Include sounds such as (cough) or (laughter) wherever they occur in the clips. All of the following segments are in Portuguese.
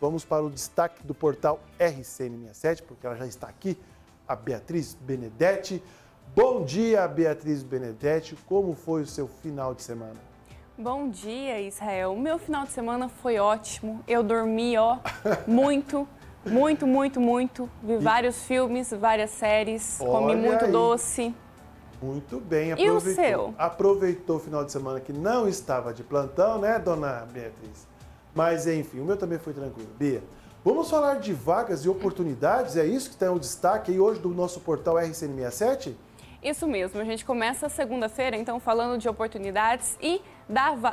Vamos para o destaque do portal RCN67, porque ela já está aqui, a Beatriz Benedetti. Bom dia, Beatriz Benedetti. Como foi o seu final de semana? Bom dia, Israel. O Meu final de semana foi ótimo. Eu dormi, ó, (laughs) muito, muito, muito, muito. Vi e... vários filmes, várias séries, Olha comi muito aí. doce. Muito bem, aproveitou. E o seu? Aproveitou o final de semana que não estava de plantão, né, dona Beatriz? Mas enfim, o meu também foi tranquilo. Bia, vamos falar de vagas e oportunidades, é isso que está o destaque aí hoje do nosso portal RCN67? Isso mesmo, a gente começa segunda-feira, então, falando de oportunidades e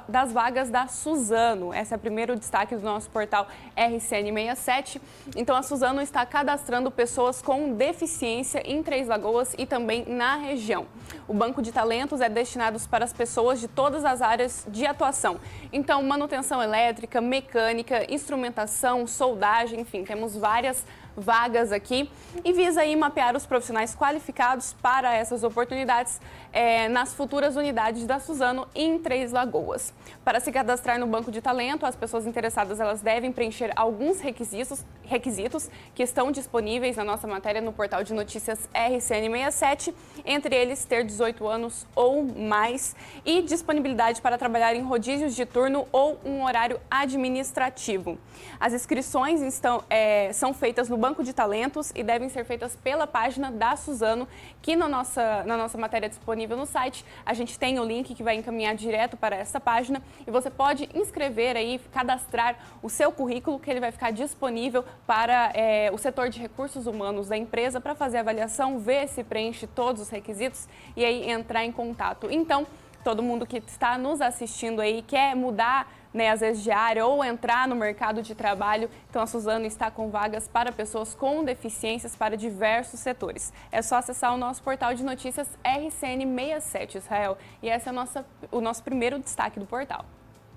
das vagas da Suzano. Esse é o primeiro destaque do nosso portal RCN67. Então, a Suzano está cadastrando pessoas com deficiência em Três Lagoas e também na região. O banco de talentos é destinado para as pessoas de todas as áreas de atuação. Então, manutenção elétrica, mecânica, instrumentação, soldagem, enfim, temos várias vagas aqui e visa aí mapear os profissionais qualificados para essas oportunidades é, nas futuras unidades da Suzano em Três Lagoas. Para se cadastrar no Banco de Talento, as pessoas interessadas elas devem preencher alguns requisitos, requisitos que estão disponíveis na nossa matéria no portal de notícias RCN67, entre eles ter 18 anos ou mais e disponibilidade para trabalhar em rodízios de turno ou um horário administrativo. As inscrições estão, é, são feitas no Banco banco de talentos e devem ser feitas pela página da Suzano, que na nossa, na nossa matéria disponível no site, a gente tem o link que vai encaminhar direto para essa página e você pode inscrever aí, cadastrar o seu currículo que ele vai ficar disponível para é, o setor de recursos humanos da empresa para fazer a avaliação, ver se preenche todos os requisitos e aí entrar em contato. Então, todo mundo que está nos assistindo aí quer mudar, né, às vezes de área ou entrar no mercado de trabalho, então a Suzano está com vagas para pessoas com deficiências para diversos setores. É só acessar o nosso portal de notícias RCN67 Israel e esse é nosso o nosso primeiro destaque do portal.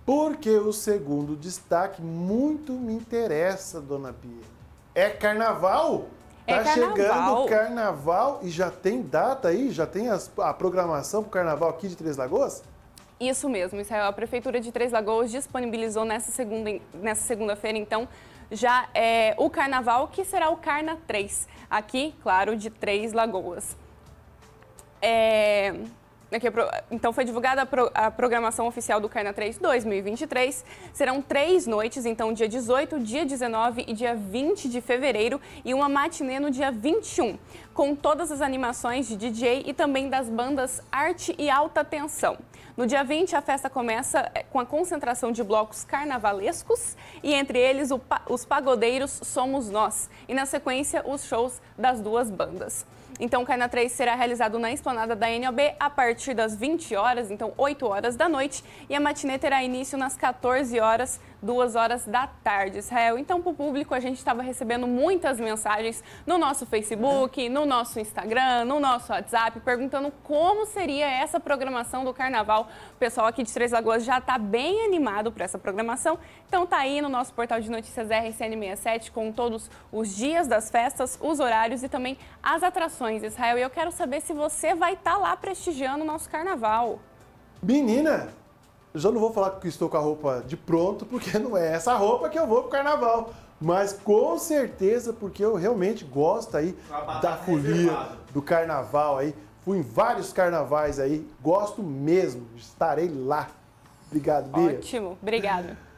Porque o segundo destaque muito me interessa, dona Pia. É carnaval? Tá é chegando o carnaval e já tem data aí? Já tem as, a programação para o carnaval aqui de Três Lagoas? Isso mesmo, Israel. A Prefeitura de Três Lagoas disponibilizou nessa segunda-feira, nessa segunda então, já é, o carnaval, que será o Carna 3, aqui, claro, de Três Lagoas. É, é então foi divulgada a programação oficial do Carna 3 2023. Serão três noites, então dia 18, dia 19 e dia 20 de fevereiro e uma matinê no dia 21, com todas as animações de DJ e também das bandas Arte e Alta Tensão. No dia 20, a festa começa eh, com a concentração de blocos carnavalescos e entre eles os pagodeiros Somos Nós e na sequência os shows das duas bandas. Então, o Caina 3 será realizado na esplanada da NOB a partir das 20 horas, então 8 horas da noite, e a matinê terá início nas 14 horas duas horas da tarde, Israel. Então, para o público, a gente estava recebendo muitas mensagens no nosso Facebook, no nosso Instagram, no nosso WhatsApp, perguntando como seria essa programação do Carnaval. O pessoal aqui de Três Lagoas já está bem animado para essa programação. Então, tá aí no nosso portal de notícias RCN67 com todos os dias das festas, os horários e também as atrações, Israel. E eu quero saber se você vai estar tá lá prestigiando o nosso Carnaval. Menina, já não vou falar que estou com a roupa de pronto, porque não é essa roupa que eu vou pro carnaval. Mas com certeza, porque eu realmente gosto aí da folia, do carnaval aí. Fui em vários carnavais aí, gosto mesmo, estarei lá. Obrigado, Bia. Ótimo, obrigado.